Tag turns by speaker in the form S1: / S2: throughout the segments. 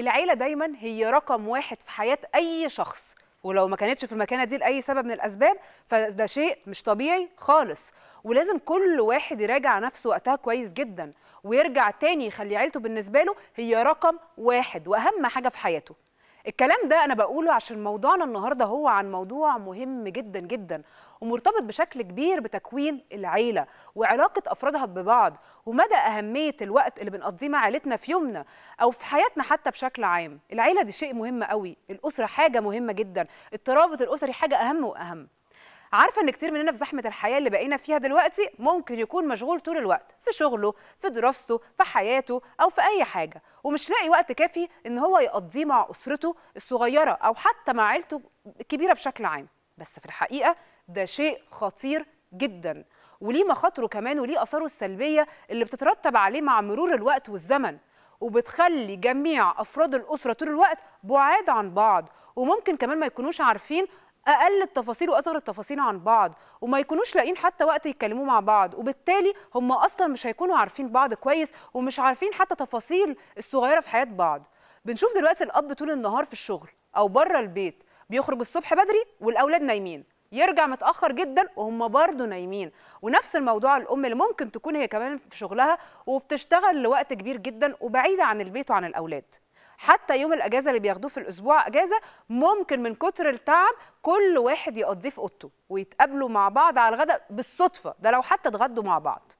S1: العيله دايما هي رقم واحد في حياه اي شخص ولو ما كانتش في المكانه دي لاي سبب من الاسباب فده شيء مش طبيعي خالص ولازم كل واحد يراجع نفسه وقتها كويس جدا ويرجع تاني يخلي عيلته بالنسبه له هي رقم واحد واهم حاجه في حياته الكلام ده انا بقوله عشان موضوعنا النهارده هو عن موضوع مهم جدا جدا ومرتبط بشكل كبير بتكوين العيله وعلاقه افرادها ببعض ومدى اهميه الوقت اللي بنقضيه مع عيلتنا في يومنا او في حياتنا حتى بشكل عام العيله دي شيء مهم قوي الاسره حاجه مهمه جدا الترابط الاسري حاجه اهم واهم عارفه ان كتير مننا في زحمه الحياه اللي بقينا فيها دلوقتي ممكن يكون مشغول طول الوقت في شغله في دراسته في حياته او في اي حاجه ومش لاقي وقت كافي ان هو يقضيه مع اسرته الصغيره او حتى مع عيلته الكبيره بشكل عام بس في الحقيقه ده شيء خطير جدا وليه مخاطره كمان وليه اثاره السلبيه اللي بتترتب عليه مع مرور الوقت والزمن وبتخلي جميع افراد الاسره طول الوقت بعاد عن بعض وممكن كمان ما يكونوش عارفين اقل التفاصيل واصغر التفاصيل عن بعض وما يكونوش لاقيين حتى وقت يتكلموا مع بعض وبالتالي هم اصلا مش هيكونوا عارفين بعض كويس ومش عارفين حتى تفاصيل الصغيره في حياه بعض بنشوف دلوقتي الاب طول النهار في الشغل او بره البيت بيخرج الصبح بدري والاولاد نايمين يرجع متاخر جدا وهم برضه نايمين ونفس الموضوع الام اللي ممكن تكون هي كمان في شغلها وبتشتغل لوقت كبير جدا وبعيده عن البيت وعن الاولاد حتى يوم الاجازه اللي بياخدوه في الاسبوع اجازه ممكن من كتر التعب كل واحد يقضيه في اوضته ويتقابلوا مع بعض على الغداء بالصدفه ده لو حتى اتغدوا مع بعض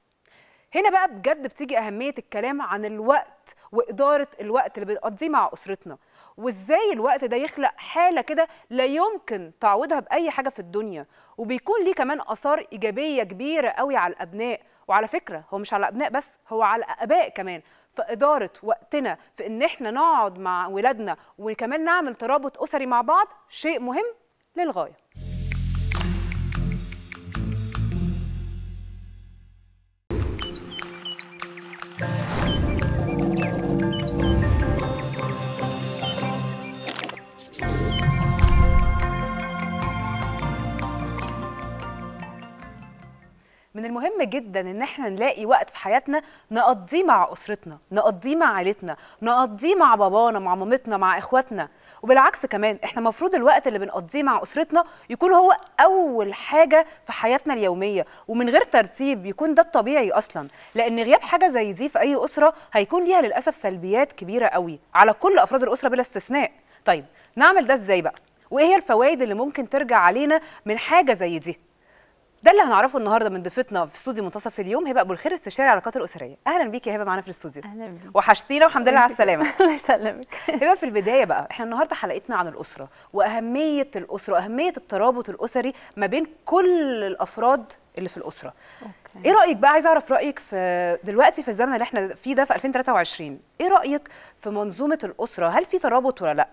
S1: هنا بقى بجد بتيجي اهميه الكلام عن الوقت واداره الوقت اللي بنقضيه مع اسرتنا وازاي الوقت ده يخلق حاله كده لا يمكن تعوضها باي حاجه في الدنيا وبيكون ليه كمان اثار ايجابيه كبيره قوي على الابناء وعلى فكره هو مش على الابناء بس هو على الاباء كمان فاداره وقتنا في ان احنا نقعد مع ولادنا وكمان نعمل ترابط اسري مع بعض شيء مهم للغايه من المهم جدا ان احنا نلاقي وقت في حياتنا نقضيه مع اسرتنا نقضيه مع عيلتنا نقضيه مع بابانا مع مامتنا مع اخواتنا وبالعكس كمان احنا المفروض الوقت اللي بنقضيه مع اسرتنا يكون هو اول حاجه في حياتنا اليوميه ومن غير ترتيب يكون ده الطبيعي اصلا لان غياب حاجه زي دي في اي اسره هيكون ليها للاسف سلبيات كبيره قوي على كل افراد الاسره بلا استثناء طيب نعمل ده ازاي بقى وايه هي الفوائد اللي ممكن ترجع علينا من حاجه زي دي ده اللي هنعرفه النهارده من ضيفتنا في استوديو منتصف اليوم هبه ابو الخير استشاري العلاقات الاسريه اهلا بيكي يا هبه معانا في الاستوديو اهلا بيكي وحشتينا والحمد لله على السلامه الله يسلمك هبه في البدايه بقى احنا النهارده حلقتنا عن الاسره واهميه الاسره واهميه الترابط الاسري ما بين كل الافراد اللي في الاسره أوكي. ايه رايك بقى عايزه اعرف رايك في دلوقتي في الزمن اللي احنا فيه ده في 2023 ايه رايك في منظومه الاسره هل في ترابط ولا لا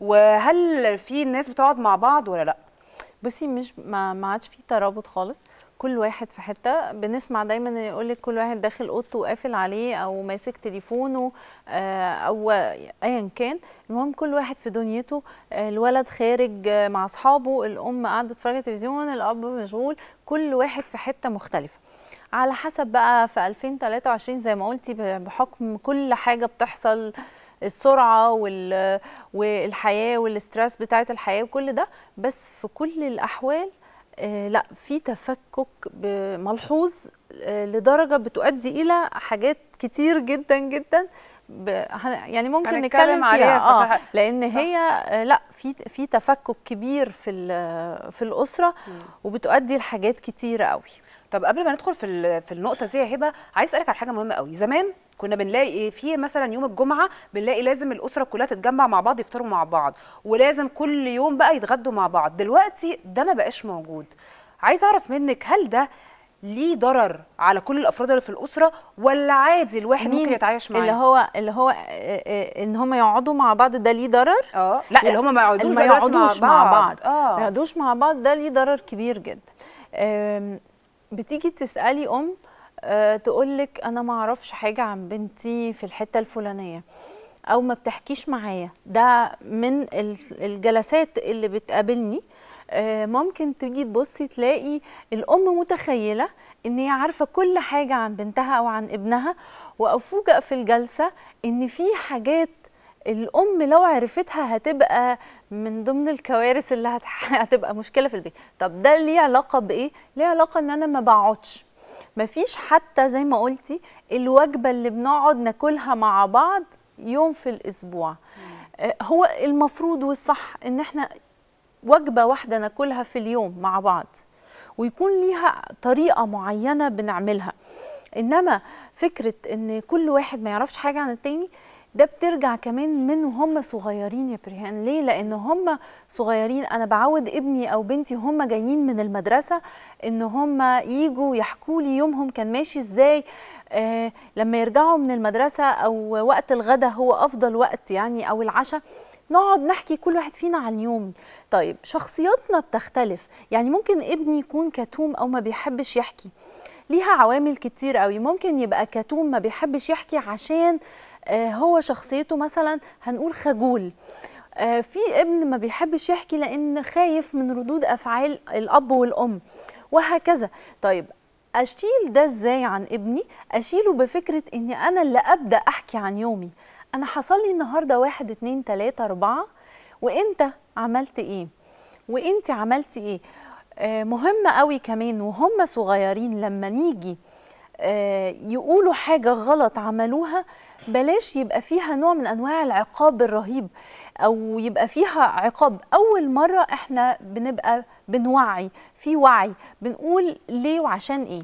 S2: وهل في ناس بتقعد مع بعض ولا لا بصي مش ما, ما عادش في ترابط خالص كل واحد في حته بنسمع دايما يقول لك كل واحد داخل اوضته وقافل عليه او ماسك تليفونه آه، او ايا كان المهم كل واحد في دنيته آه، الولد خارج آه، مع اصحابه الام قاعده تتفرج تلفزيون الاب مشغول كل واحد في حته مختلفه على حسب بقى في 2023 زي ما قلتي بحكم كل حاجه بتحصل السرعه والحياه والاسترس بتاعه الحياه وكل ده بس في كل الاحوال آه، لا في تفكك ملحوظ آه، لدرجه بتؤدي الى حاجات كتير جدا جدا يعني ممكن نتكلم فيها اه لان صح. هي آه، لا في في تفكك كبير في في الاسره وبتؤدي لحاجات
S1: كتيره قوي طب قبل ما ندخل في في النقطه دي يا هبه عايز اسالك على حاجه مهمه قوي زمان كنا بنلاقي إيه، في مثلا يوم الجمعه بنلاقي لازم الاسره كلها تتجمع مع بعض يفطروا مع بعض ولازم كل يوم بقى يتغدوا مع بعض دلوقتي ده ما بقاش موجود عايز اعرف منك هل ده ليه ضرر على كل الافراد اللي في الاسره ولا عادي الواحد
S2: ممكن يتعايش معاه اللي هو اللي هو ان هم يقعدوا مع بعض ده ليه ضرر اه لا اللي هم ما يقعدوش ما يقعدوش مع بعض, مع بعض. آه. ما يقعدوش مع بعض ده ليه ضرر كبير جدا بتيجي تسالي ام آه، تقول لك انا ما اعرفش حاجه عن بنتي في الحته الفلانيه او ما بتحكيش معايا ده من الجلسات اللي بتقابلني آه، ممكن تيجي تبصي تلاقي الام متخيله ان هي عارفه كل حاجه عن بنتها او عن ابنها وافوجئ في الجلسه ان في حاجات الام لو عرفتها هتبقى من ضمن الكوارث اللي هتبقى مشكله في البيت طب ده ليه علاقه بايه ليه علاقه ان انا ما بقعدش مفيش حتى زي ما قلتي الوجبه اللي بنقعد ناكلها مع بعض يوم في الاسبوع آه، هو المفروض والصح ان احنا وجبه واحده ناكلها في اليوم مع بعض ويكون ليها طريقه معينه بنعملها انما فكره ان كل واحد ما يعرفش حاجه عن التاني ده بترجع كمان من هم صغيرين يا برهان ليه لان هم صغيرين انا بعود ابني او بنتي هم جايين من المدرسه ان هم يجوا يحكوا لي يومهم كان ماشي ازاي آه لما يرجعوا من المدرسه او وقت الغدا هو افضل وقت يعني او العشاء نقعد نحكي كل واحد فينا عن يوم طيب شخصياتنا بتختلف يعني ممكن ابني يكون كتوم او ما بيحبش يحكي ليها عوامل كتير قوي ممكن يبقى كتوم ما بيحبش يحكي عشان آه، هو شخصيته مثلا هنقول خجول آه، في ابن ما بيحبش يحكي لان خايف من ردود افعال الاب والام وهكذا طيب اشيل ده ازاي عن ابني اشيله بفكره اني انا اللي ابدا احكي عن يومي انا حصل لي النهارده واحد اتنين تلاته اربعه وانت عملت ايه وانت عملتي ايه آه، مهم قوي كمان وهم صغيرين لما نيجي يقولوا حاجه غلط عملوها بلاش يبقى فيها نوع من انواع العقاب الرهيب او يبقى فيها عقاب اول مره احنا بنبقى بنوعي في وعي بنقول ليه وعشان ايه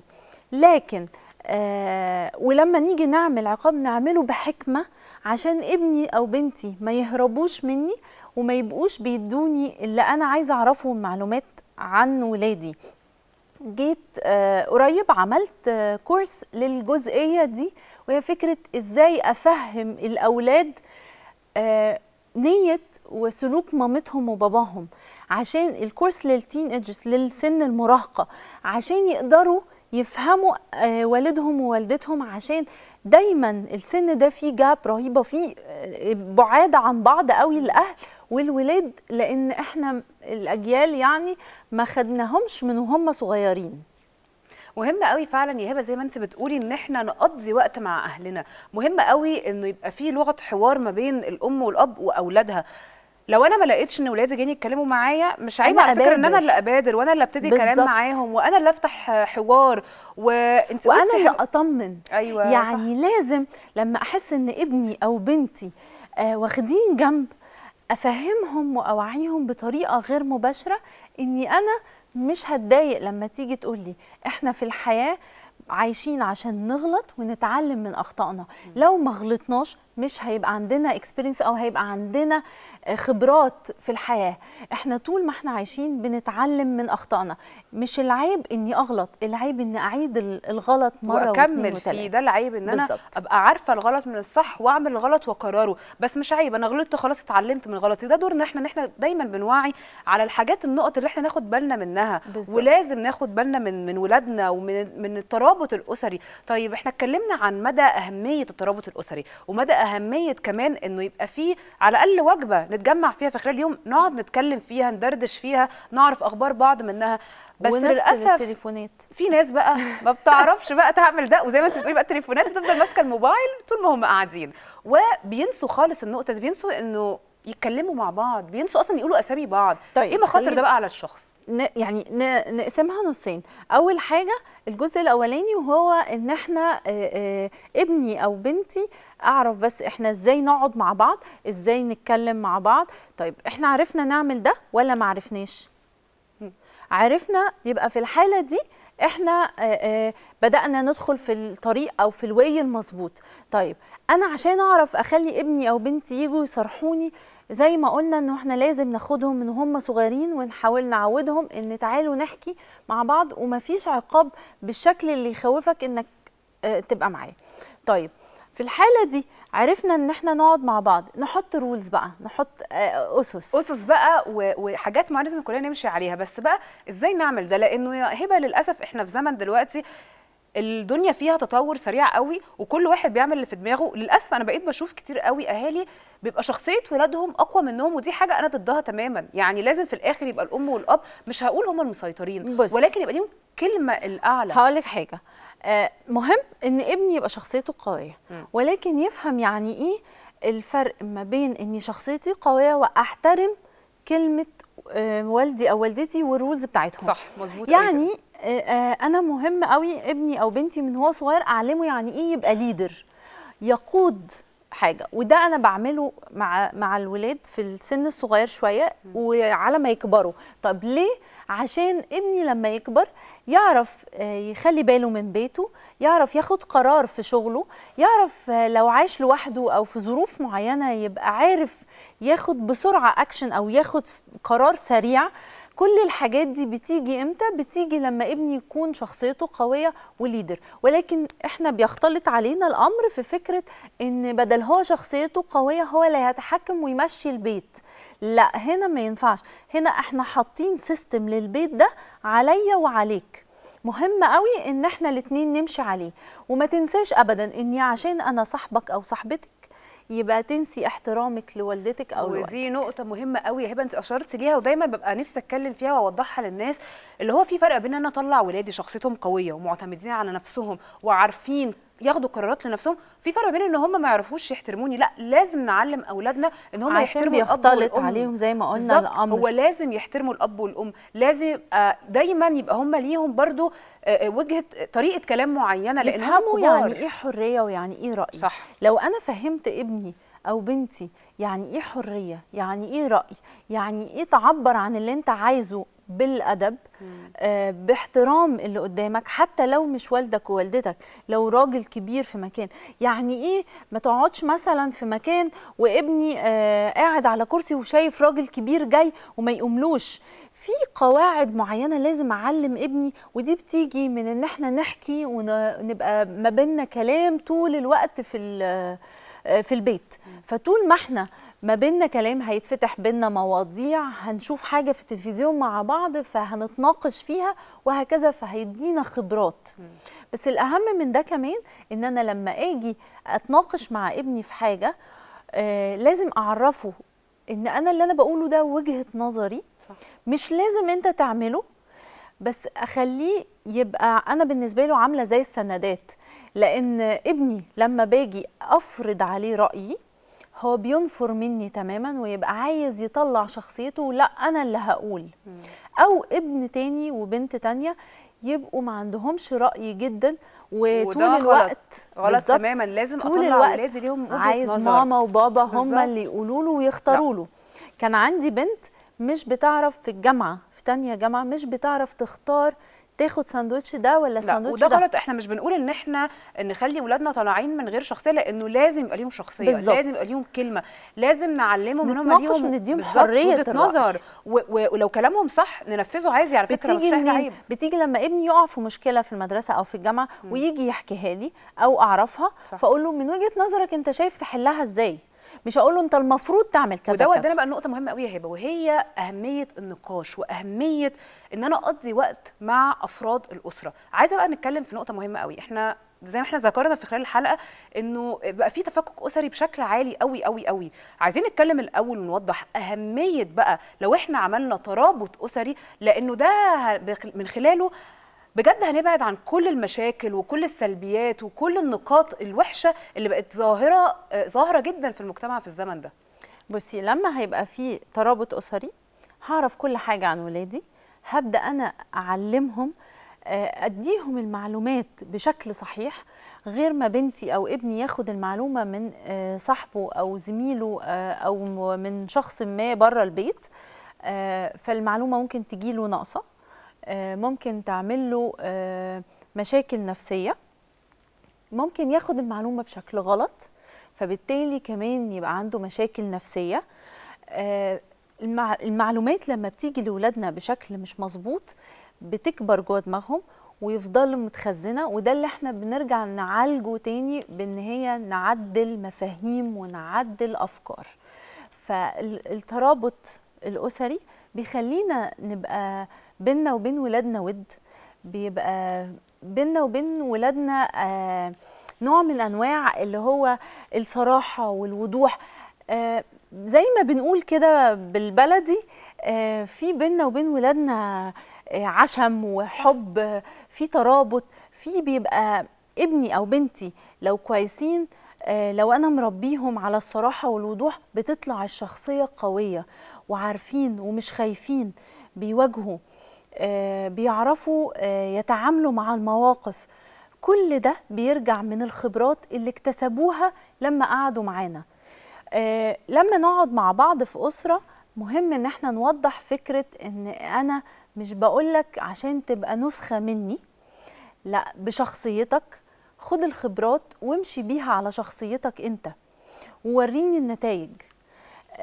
S2: لكن آه ولما نيجي نعمل عقاب نعمله بحكمه عشان ابني او بنتي ما يهربوش مني وما يبقوش بيدوني اللي انا عايزه اعرفه معلومات عن ولادي جيت آه، قريب عملت آه، كورس للجزئية دي وهي فكرة إزاي أفهم الأولاد آه، نية وسلوك مامتهم وباباهم عشان الكورس للتين ايدجز للسن المراهقة عشان يقدروا يفهموا والدهم ووالدتهم عشان دايما السن ده فيه جاب رهيبه فيه آه، بعاد عن بعض قوي الاهل والولاد لان احنا الاجيال يعني ما خدناهمش من وهم صغيرين مهم قوي فعلا يا هبه زي ما انت بتقولي ان احنا نقضي وقت مع اهلنا
S1: مهم قوي انه يبقى في لغه حوار ما بين الام والاب واولادها لو انا ما لقيتش ان ولادي جايين يتكلموا معايا مش عيب على فكره ان انا اللي ابادر وانا اللي ابتدي كلام معاهم وانا
S2: اللي افتح حوار وانت وانا اللي اطمن ايوه يعني صح. لازم لما احس ان ابني او بنتي آه واخدين جنب افهمهم واوعيهم بطريقه غير مباشره اني انا مش هتضايق لما تيجي تقول لي احنا في الحياه عايشين عشان نغلط ونتعلم من اخطائنا لو ما غلطناش مش هيبقى عندنا اكسبيرينس او هيبقى عندنا خبرات في الحياه احنا طول ما احنا عايشين بنتعلم من اخطائنا مش العيب اني اغلط العيب اني اعيد الغلط مره واكمل فيه ده العيب ان انا بالزبط. ابقى
S1: عارفه الغلط من الصح واعمل الغلط واكرره بس مش عيب انا غلطت خلاص اتعلمت من غلطي ده دورنا احنا ان احنا دايما بنوعي على الحاجات النقط اللي احنا ناخد بالنا منها بالزبط. ولازم ناخد بالنا من من ولادنا ومن من الترابط الاسري طيب احنا اتكلمنا عن مدى اهميه الترابط الاسري ومدى اهميه كمان انه يبقى فيه على الاقل وجبه نتجمع فيها في خلال اليوم نقعد نتكلم فيها ندردش فيها نعرف اخبار بعض منها بس للاسف التليفونات في ناس بقى ما بتعرفش بقى تعمل ده وزي ما انت بتقولي بقى التليفونات بتفضل ماسكه الموبايل طول ما هم قاعدين وبينسوا خالص النقطه دي بينسوا انه يتكلموا مع بعض بينسوا اصلا يقولوا اسامي بعض إيه طيب ايه مخاطر ده بقى على الشخص
S2: يعني نقسمها نصين اول حاجه الجزء الاولاني وهو ان احنا ابني او بنتي اعرف بس احنا ازاي نقعد مع بعض ازاي نتكلم مع بعض طيب احنا عرفنا نعمل ده ولا ما عرفناش عرفنا يبقى في الحاله دي احنا بدأنا ندخل في الطريق او في الواي المظبوط طيب انا عشان اعرف اخلي ابني او بنتي يجوا يصرحوني زي ما قلنا انه احنا لازم ناخدهم من هم صغيرين ونحاول نعودهم ان تعالوا نحكي مع بعض ومفيش عقاب بالشكل اللي يخوفك انك آه، تبقى معاه طيب في الحاله دي عرفنا ان احنا نقعد مع بعض نحط رولز بقى نحط آه، اسس
S1: اسس بقى وحاجات معينه لازم كلنا نمشي عليها بس بقى ازاي نعمل ده لانه يا هبه للاسف احنا في زمن دلوقتي الدنيا فيها تطور سريع قوي وكل واحد بيعمل اللي في دماغه للاسف انا بقيت بشوف كتير قوي اهالي بيبقى شخصيه ولادهم اقوى منهم ودي حاجه انا ضدها تماما يعني لازم في الاخر يبقى الام والاب مش هقول هم المسيطرين بس ولكن يبقى ليهم
S2: كلمه الاعلى هقول لك حاجه آه، مهم ان ابني يبقى شخصيته قويه ولكن يفهم يعني ايه الفرق ما بين اني شخصيتي قويه واحترم كلمه آه، والدي او والدتي والرولز بتاعتهم صح مظبوط يعني آه، آه، انا مهم قوي ابني او بنتي من هو صغير اعلمه يعني ايه يبقى ليدر يقود حاجه وده انا بعمله مع مع الولاد في السن الصغير شويه وعلى ما يكبروا طب ليه عشان ابني لما يكبر يعرف آه، يخلي باله من بيته يعرف ياخد قرار في شغله يعرف لو عاش لوحده او في ظروف معينه يبقى عارف ياخد بسرعه اكشن او ياخد قرار سريع كل الحاجات دي بتيجي امتى بتيجي لما ابني يكون شخصيته قويه وليدر ولكن احنا بيختلط علينا الامر في فكره ان بدل هو شخصيته قويه هو اللي هيتحكم ويمشي البيت لا هنا ما ينفعش هنا احنا حاطين سيستم للبيت ده عليا وعليك مهم قوي ان احنا الاتنين نمشي عليه وما تنساش ابدا اني عشان انا صاحبك او صاحبتك يبقى تنسي احترامك لوالدتك او ودي نقطه مهمه قوي
S1: يا هبه انت اشرت ليها ودايما ببقى نفسي اتكلم فيها واوضحها للناس اللي هو في فرق بين ان انا اطلع ولادي شخصيتهم قويه ومعتمدين على نفسهم وعارفين ياخدوا قرارات لنفسهم في فرق بين ان هم ما يعرفوش يحترموني لا لازم نعلم اولادنا ان هم يحترموا الاب والام عليهم زي ما قلنا الامر هو لازم يحترموا الاب والام لازم آه، دايما يبقى هم ليهم برضو آه، آه، وجهه طريقه كلام معينه لان هم يعني ايه
S2: حريه ويعني ايه راي صح. لو انا فهمت ابني او بنتي يعني ايه حريه يعني ايه راي يعني ايه تعبر عن اللي انت عايزه بالادب آه، باحترام اللي قدامك حتى لو مش والدك ووالدتك لو راجل كبير في مكان يعني ايه ما تقعدش مثلا في مكان وابني آه، قاعد على كرسي وشايف راجل كبير جاي وما يقوملوش في قواعد معينه لازم اعلم ابني ودي بتيجي من ان احنا نحكي ونبقى ما بيننا كلام طول الوقت في آه، في البيت فطول ما احنا ما بيننا كلام هيتفتح بيننا مواضيع هنشوف حاجه في التلفزيون مع بعض فهنتناقش فيها وهكذا فهيدينا خبرات بس الاهم من ده كمان ان انا لما اجي اتناقش مع ابني في حاجه آه لازم اعرفه ان انا اللي انا بقوله ده وجهه نظري صح. مش لازم انت تعمله بس اخليه يبقى انا بالنسبه له عامله زي السندات لان ابني لما باجي افرض عليه رايي هو بينفر مني تماما ويبقى عايز يطلع شخصيته لا انا اللي هقول او ابن تاني وبنت تانية يبقوا ما عندهمش راي جدا وطول الوقت غلط, غلط تماما لازم طول اطلع الوقت ولادي ليهم عايز نظر. ماما وبابا هم اللي يقولوا له ويختاروا له كان عندي بنت مش بتعرف في الجامعه في تانية جامعه مش بتعرف تختار تاخد ساندوتش ده ولا ساندوتش ده وده غلط احنا مش بنقول ان احنا نخلي ولادنا طالعين من غير شخصيه لانه
S1: لازم يبقى ليهم شخصيه بالزبط. لازم يبقى ليهم كلمه لازم نعلمهم ان هم ليهم نديهم حريه نظر
S2: ولو كلامهم صح ننفذه عادي على فكره بتيجي مش عيب بتيجي لما ابني يقع في مشكله في المدرسه او في الجامعه ويجي يحكيها لي او اعرفها فاقول له من وجهه نظرك انت شايف تحلها ازاي مش هقول له انت المفروض تعمل كذا وده ده بقى
S1: النقطه مهمه قوي يا هبه وهي اهميه النقاش واهميه ان انا اقضي وقت مع افراد الاسره عايزه بقى نتكلم في نقطه مهمه قوي احنا زي ما احنا ذكرنا في خلال الحلقه انه بقى في تفكك اسري بشكل عالي قوي قوي قوي عايزين نتكلم الاول ونوضح اهميه بقى لو احنا عملنا ترابط اسري لانه ده من خلاله بجد هنبعد عن كل المشاكل وكل السلبيات وكل النقاط الوحشه اللي بقت
S2: ظاهره ظاهره جدا في المجتمع في الزمن ده بصي لما هيبقى في ترابط اسري هعرف كل حاجه عن ولادي هبدا انا اعلمهم آه، اديهم المعلومات بشكل صحيح غير ما بنتي او ابني ياخد المعلومه من آه، صاحبه او زميله آه، او من شخص ما بره البيت فالمعلومه ممكن تجيله ناقصه آه، ممكن تعمل له آه، مشاكل نفسيه ممكن ياخد المعلومه بشكل غلط فبالتالي كمان يبقى عنده مشاكل نفسيه آه، المعلومات لما بتيجي لولادنا بشكل مش مظبوط بتكبر جوه دماغهم ويفضلوا متخزنه وده اللي احنا بنرجع نعالجه تاني بان هي نعدل مفاهيم ونعدل افكار فالترابط الاسري بيخلينا نبقى بيننا وبين ولادنا ود بيبقى بيننا وبين ولادنا آه، نوع من انواع اللي هو الصراحه والوضوح آه، زي ما بنقول كده بالبلدي آه، في بيننا وبين ولادنا عشم وحب في ترابط في بيبقى ابني او بنتي لو كويسين لو انا مربيهم على الصراحه والوضوح بتطلع الشخصيه قويه وعارفين ومش خايفين بيواجهوا آه، بيعرفوا آه، يتعاملوا مع المواقف كل ده بيرجع من الخبرات اللي اكتسبوها لما قعدوا معانا آه، لما نقعد مع بعض في أسرة مهم ان احنا نوضح فكرة ان انا مش بقولك عشان تبقى نسخة مني لا بشخصيتك خد الخبرات وامشي بيها على شخصيتك انت ووريني النتائج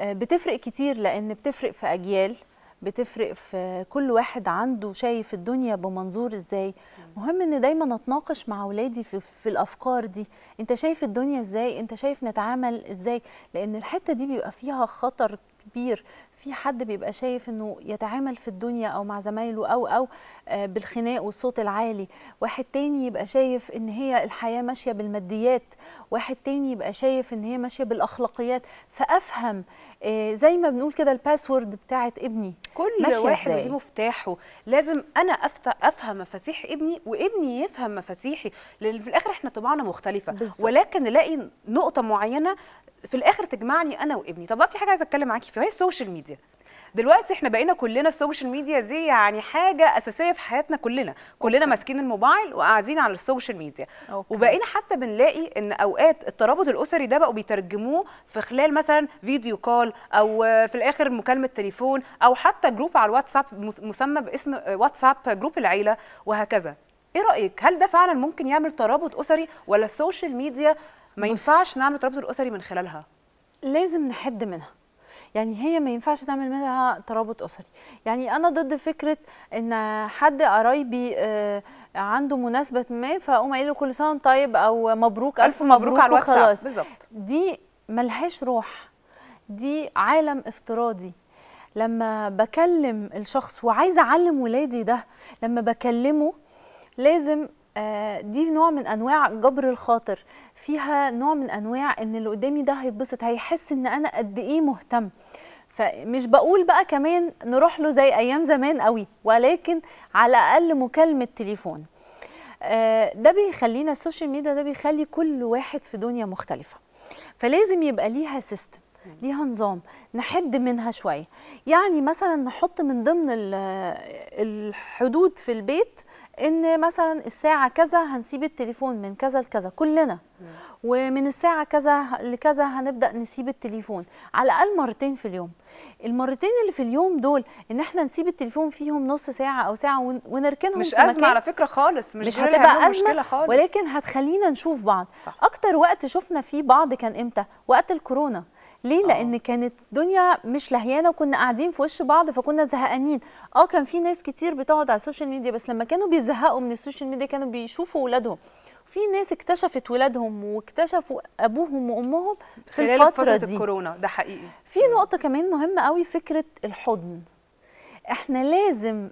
S2: بتفرق كتير لان بتفرق في اجيال بتفرق في كل واحد عنده شايف الدنيا بمنظور ازاي مهم ان دايما اتناقش مع اولادي في, في الافكار دي انت شايف الدنيا ازاي انت شايف نتعامل ازاي لان الحته دي بيبقى فيها خطر كبير في حد بيبقى شايف انه يتعامل في الدنيا او مع زمايله او او آه، بالخناق والصوت العالي واحد تاني يبقى شايف ان هي الحياه ماشيه بالماديات واحد تاني يبقى شايف ان هي ماشيه بالاخلاقيات فافهم آه، زي ما بنقول كده الباسورد بتاعت ابني كل واحد ليه مفتاحه لازم انا افهم مفاتيح
S1: ابني وابني يفهم مفاتيحي لان في الاخر احنا طباعنا مختلفه بالزبط. ولكن نلاقي نقطه معينه في الاخر تجمعني انا وابني طب بقى في حاجه عايزه اتكلم معاكي فيها هي السوشيال ميديا دلوقتي احنا بقينا كلنا السوشيال ميديا دي يعني حاجه اساسيه في حياتنا كلنا كلنا ماسكين الموبايل وقاعدين على السوشيال ميديا أوكي. وبقينا حتى بنلاقي ان اوقات الترابط الاسري ده بقوا بيترجموه في خلال مثلا فيديو كول او في الاخر مكالمه تليفون او حتى جروب على الواتساب مسمى باسم واتساب جروب العيله وهكذا ايه رايك هل ده فعلا ممكن يعمل ترابط اسري ولا السوشيال ميديا ما ينفعش
S2: نعمل ترابط الاسري من خلالها لازم نحد منها يعني هي ما ينفعش تعمل منها ترابط اسري يعني انا ضد فكره ان حد قرايبي آه، عنده مناسبه ما فاقوم قايل له كل سنه وانت طيب او مبروك الف مبروك, مبروك على خلاص بالظبط دي ملهاش روح دي عالم افتراضي لما بكلم الشخص وعايزه اعلم ولادي ده لما بكلمه لازم آه، دي نوع من انواع جبر الخاطر فيها نوع من انواع ان اللي قدامي ده هيتبسط هيحس ان انا قد ايه مهتم فمش بقول بقى كمان نروح له زي ايام زمان قوي ولكن على الاقل مكالمه تليفون آه، ده بيخلينا السوشيال ميديا ده بيخلي كل واحد في دنيا مختلفه فلازم يبقى ليها سيستم ليها نظام نحد منها شويه يعني مثلا نحط من ضمن الحدود في البيت ان مثلا الساعه كذا هنسيب التليفون من كذا لكذا كلنا ومن الساعه كذا لكذا هنبدا نسيب التليفون على الاقل مرتين في اليوم المرتين اللي في اليوم دول ان احنا نسيب التليفون فيهم نص ساعه او ساعه ونركنهم مش في ازمه مكان على فكره
S1: خالص مش, مش هتبقى ازمه خالص. ولكن
S2: هتخلينا نشوف بعض صح. اكتر وقت شفنا فيه بعض كان امتى وقت الكورونا ليه أوه. لان كانت الدنيا مش لهيانه وكنا قاعدين في وش بعض فكنا زهقانين اه كان في ناس كتير بتقعد على السوشيال ميديا بس لما كانوا بيزهقوا من السوشيال ميديا كانوا بيشوفوا ولادهم في ناس اكتشفت ولادهم واكتشفوا ابوهم وامهم في الفتره فترة دي الكورونا ده حقيقي في نقطه كمان مهمه قوي فكره الحضن احنا لازم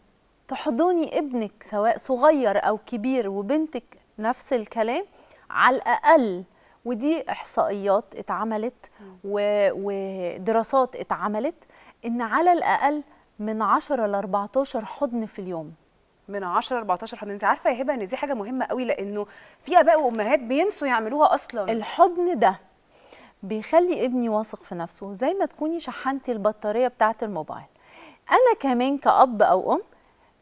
S2: تحضني ابنك سواء صغير او كبير وبنتك نفس الكلام على الاقل ودي احصائيات اتعملت ودراسات اتعملت ان على الاقل من 10 ل 14 حضن في اليوم
S1: من 10 ل 14 حضن انت عارفه
S2: يا هبه ان دي حاجه مهمه قوي لانه في اباء وامهات بينسوا يعملوها اصلا الحضن ده بيخلي ابني واثق في نفسه زي ما تكوني شحنتي البطاريه بتاعه الموبايل انا كمان كاب او ام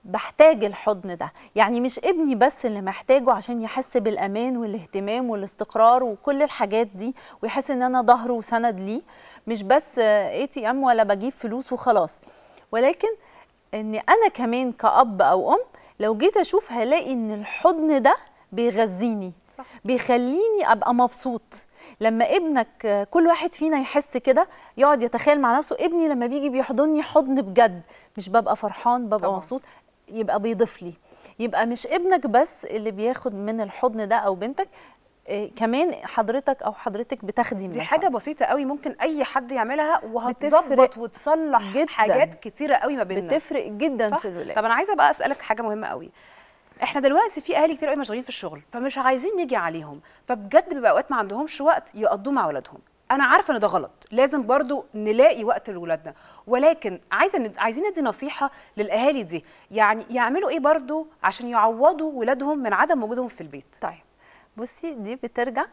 S2: بحتاج الحضن ده يعني مش ابني بس اللي محتاجه عشان يحس بالامان والاهتمام والاستقرار وكل الحاجات دي ويحس ان انا ظهره وسند ليه مش بس اي تي ام ولا بجيب فلوس وخلاص ولكن ان انا كمان كاب او ام لو جيت اشوف هلاقي ان الحضن ده بيغذيني صح. بيخليني ابقى مبسوط لما ابنك كل واحد فينا يحس كده يقعد يتخيل مع نفسه ابني لما بيجي بيحضني حضن بجد مش ببقى فرحان ببقى طبعا. مبسوط يبقى بيضيف لي يبقى مش ابنك بس اللي بياخد من الحضن ده او بنتك إيه كمان حضرتك او حضرتك بتاخدي منها دي حاجه بسيطه قوي ممكن اي حد يعملها وهتظبط وتصلح جداً حاجات
S1: كتيره قوي ما بيننا بتفرق جدا صح؟ في الولاد طب انا عايزه بقى اسالك حاجه مهمه قوي احنا دلوقتي في اهالي كتير قوي مشغولين في الشغل فمش عايزين نيجي عليهم فبجد بيبقى اوقات ما عندهمش وقت يقضوه مع اولادهم انا عارفه ان ده غلط لازم برضو نلاقي وقت لولادنا ولكن عايزه عايزين ندي نصيحه للاهالي دي يعني يعملوا ايه برضو عشان يعوضوا
S2: ولادهم من عدم وجودهم في البيت طيب بصي دي بترجع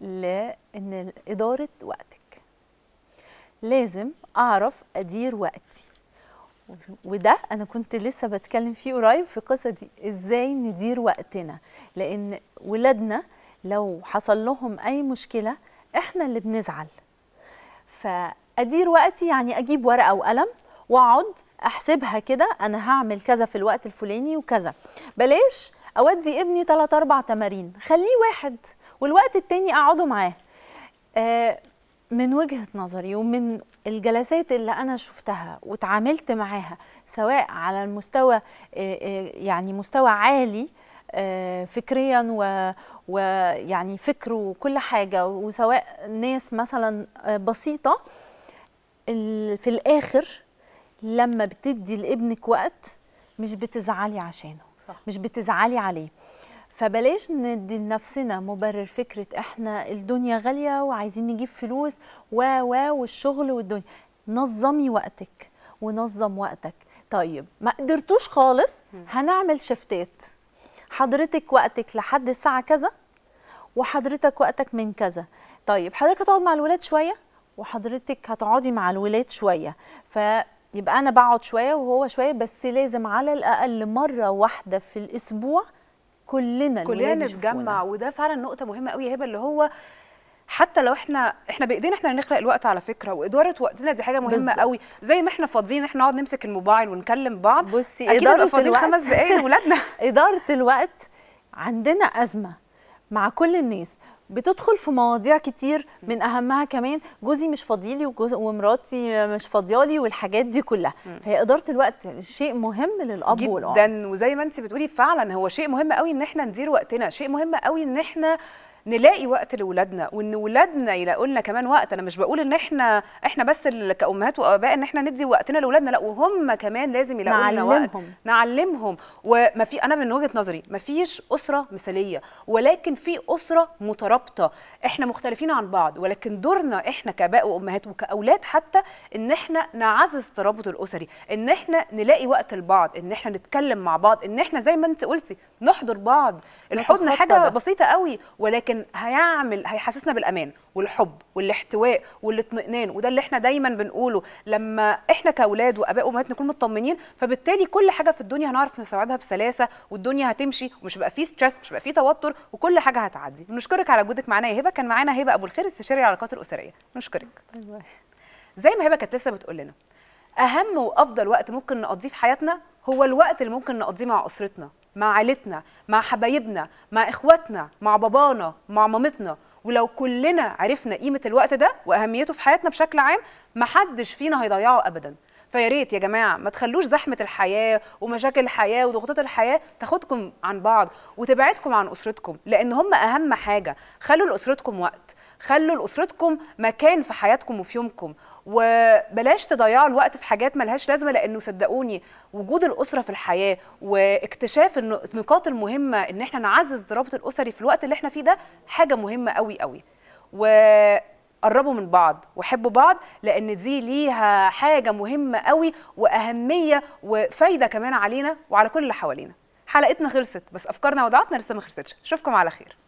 S2: لان اداره وقتك لازم اعرف ادير وقتي وده انا كنت لسه بتكلم فيه قريب في القصه دي ازاي ندير وقتنا لان ولادنا لو حصل لهم اي مشكله احنا اللي بنزعل فادير وقتي يعني اجيب ورقه وقلم واقعد احسبها كده انا هعمل كذا في الوقت الفلاني وكذا بلاش اودي ابني 3 4 تمارين خليه واحد والوقت التاني اقعده معاه آه من وجهه نظري ومن الجلسات اللي انا شفتها وتعاملت معاها سواء على المستوى آه آه يعني مستوى عالي آه، فكريا و... ويعني فكره وكل حاجه وسواء ناس مثلا آه، بسيطه في الاخر لما بتدي لابنك وقت مش بتزعلي عشانه صح. مش بتزعلي عليه فبلاش ندي لنفسنا مبرر فكره احنا الدنيا غاليه وعايزين نجيب فلوس و و والشغل والدنيا نظمي وقتك ونظم وقتك طيب ما قدرتوش خالص هنعمل شفتات حضرتك وقتك لحد الساعه كذا وحضرتك وقتك من كذا طيب حضرتك هتقعد مع الولاد شويه وحضرتك هتقعدي مع الولاد شويه فيبقى انا بقعد شويه وهو شويه بس لازم على الاقل مره واحده في الاسبوع كلنا كلنا نتجمع وده فعلا نقطه مهمه قوي هبه اللي هو حتى
S1: لو احنا احنا بايدينا احنا نخلق الوقت على فكره واداره وقتنا دي حاجه مهمه بالزبط. قوي زي ما احنا فاضيين احنا نقعد نمسك الموبايل ونكلم بعض بصي اكيد اداره فاضيين خمس دقائق لاولادنا
S2: اداره الوقت عندنا ازمه مع كل الناس بتدخل في مواضيع كتير من اهمها كمان جوزي مش فاضيلي ومراتي مش فاضيالي والحاجات دي كلها فهي اداره الوقت شيء مهم للاب جداً والام جدا وزي ما انت بتقولي فعلا هو شيء
S1: مهم قوي ان احنا ندير وقتنا شيء مهم قوي ان احنا نلاقي وقت لاولادنا وان ولادنا يلاقوا لنا كمان وقت انا مش بقول ان احنا احنا بس كامهات واباء ان احنا ندي وقتنا لاولادنا لا وهم كمان لازم يلاقوا لنا وقت نعلمهم وما في انا من وجهه نظري ما فيش اسره مثاليه ولكن في اسره مترابطه احنا مختلفين عن بعض ولكن دورنا احنا كاباء وامهات وكاولاد حتى ان احنا نعزز الترابط الاسري ان احنا نلاقي وقت لبعض ان احنا نتكلم مع بعض ان احنا زي ما انت قلتي نحضر بعض الحضن حاجه ده. بسيطه قوي ولكن لكن هيعمل هيحسسنا بالامان والحب والاحتواء والاطمئنان وده اللي احنا دايما بنقوله لما احنا كاولاد واباء وامهات نكون مطمنين فبالتالي كل حاجه في الدنيا هنعرف نستوعبها بسلاسه والدنيا هتمشي ومش هيبقى فيه ستريس مش هيبقى فيه توتر وكل حاجه هتعدي بنشكرك على وجودك معانا يا هبه كان معانا هبه ابو الخير استشاري العلاقات الاسريه بنشكرك زي ما هبه كانت لسه بتقول لنا اهم وافضل وقت ممكن نقضيه في حياتنا هو الوقت اللي ممكن نقضيه مع اسرتنا مع عيلتنا مع حبايبنا مع اخواتنا مع بابانا مع مامتنا ولو كلنا عرفنا قيمه الوقت ده واهميته في حياتنا بشكل عام محدش فينا هيضيعه ابدا فيا ريت يا جماعه ما تخلوش زحمه الحياه ومشاكل الحياه وضغوطات الحياه تاخدكم عن بعض وتبعدكم عن اسرتكم لان هم اهم حاجه خلوا لاسرتكم وقت خلوا لاسرتكم مكان في حياتكم وفي يومكم وبلاش تضيعوا الوقت في حاجات ملهاش لازمه لانه صدقوني وجود الاسره في الحياه واكتشاف النقاط المهمه ان احنا نعزز الرابط الاسري في الوقت اللي احنا فيه ده حاجه مهمه قوي قوي وقربوا من بعض وحبوا بعض لان دي ليها حاجه مهمه قوي واهميه وفايده كمان علينا وعلى كل اللي حوالينا حلقتنا خلصت بس افكارنا وضعتنا لسه ما خلصتش اشوفكم على خير